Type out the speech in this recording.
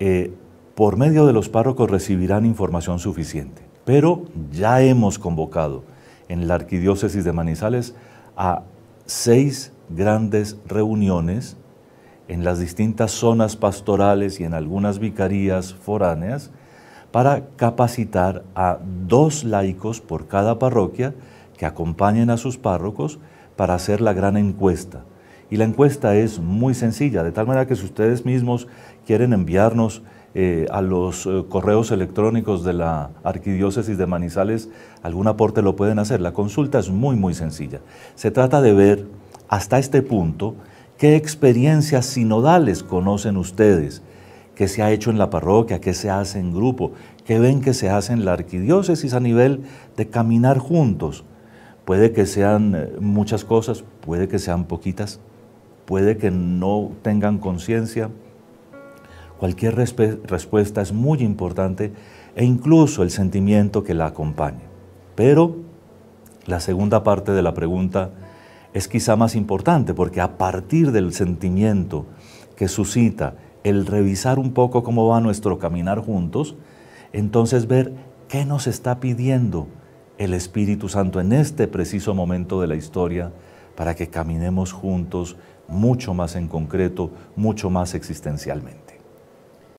Eh, por medio de los párrocos recibirán información suficiente. Pero ya hemos convocado en la Arquidiócesis de Manizales a seis grandes reuniones en las distintas zonas pastorales y en algunas vicarías foráneas para capacitar a dos laicos por cada parroquia que acompañen a sus párrocos para hacer la gran encuesta y la encuesta es muy sencilla, de tal manera que si ustedes mismos quieren enviarnos eh, a los eh, correos electrónicos de la Arquidiócesis de Manizales algún aporte lo pueden hacer. La consulta es muy, muy sencilla. Se trata de ver hasta este punto qué experiencias sinodales conocen ustedes, qué se ha hecho en la parroquia, qué se hace en grupo, qué ven que se hace en la Arquidiócesis a nivel de caminar juntos. Puede que sean eh, muchas cosas, puede que sean poquitas, puede que no tengan conciencia. Cualquier respuesta es muy importante e incluso el sentimiento que la acompaña. Pero la segunda parte de la pregunta es quizá más importante porque a partir del sentimiento que suscita el revisar un poco cómo va nuestro caminar juntos, entonces ver qué nos está pidiendo el Espíritu Santo en este preciso momento de la historia para que caminemos juntos mucho más en concreto, mucho más existencialmente.